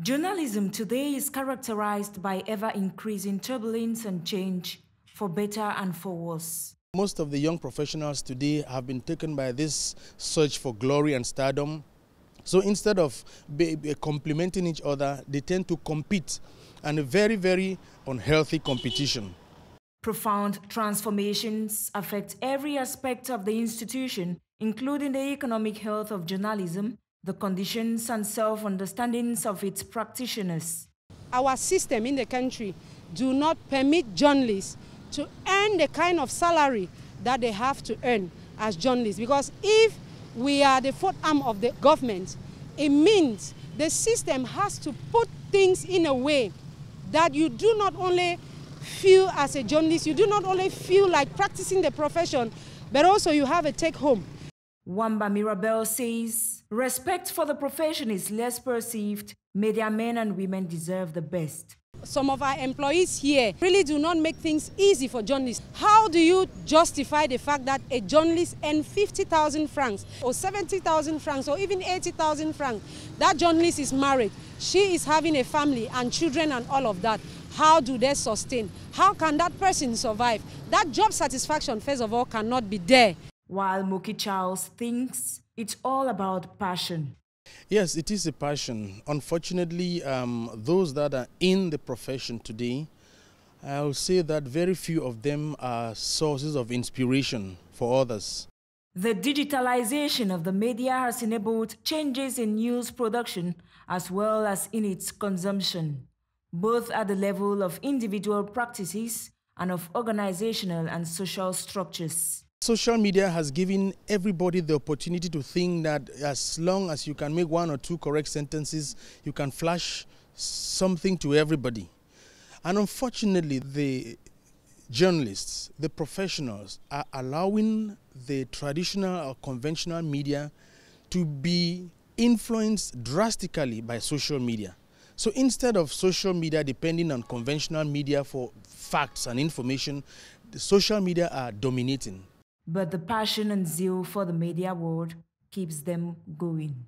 Journalism today is characterized by ever increasing turbulence and change, for better and for worse. Most of the young professionals today have been taken by this search for glory and stardom. So instead of complementing each other, they tend to compete, and a very, very unhealthy competition. Profound transformations affect every aspect of the institution, including the economic health of journalism, the conditions and self-understandings of its practitioners. Our system in the country do not permit journalists to earn the kind of salary that they have to earn as journalists because if we are the fourth arm of the government, it means the system has to put things in a way that you do not only feel as a journalist, you do not only feel like practicing the profession, but also you have a take home. Wamba Mirabel says Respect for the profession is less perceived. Media men and women deserve the best. Some of our employees here really do not make things easy for journalists. How do you justify the fact that a journalist earns 50,000 francs or 70,000 francs or even 80,000 francs? That journalist is married. She is having a family and children and all of that. How do they sustain? How can that person survive? That job satisfaction, first of all, cannot be there while Mookie Charles thinks it's all about passion. Yes, it is a passion. Unfortunately, um, those that are in the profession today, I will say that very few of them are sources of inspiration for others. The digitalization of the media has enabled changes in news production as well as in its consumption, both at the level of individual practices and of organizational and social structures. Social media has given everybody the opportunity to think that as long as you can make one or two correct sentences, you can flash something to everybody. And unfortunately, the journalists, the professionals, are allowing the traditional or conventional media to be influenced drastically by social media. So instead of social media depending on conventional media for facts and information, the social media are dominating but the passion and zeal for the media world keeps them going.